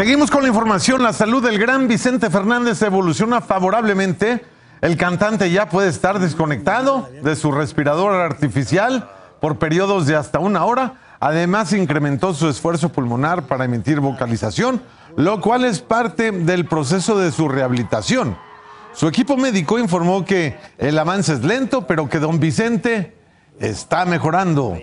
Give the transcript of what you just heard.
Seguimos con la información. La salud del gran Vicente Fernández evoluciona favorablemente. El cantante ya puede estar desconectado de su respirador artificial por periodos de hasta una hora. Además, incrementó su esfuerzo pulmonar para emitir vocalización, lo cual es parte del proceso de su rehabilitación. Su equipo médico informó que el avance es lento, pero que don Vicente está mejorando.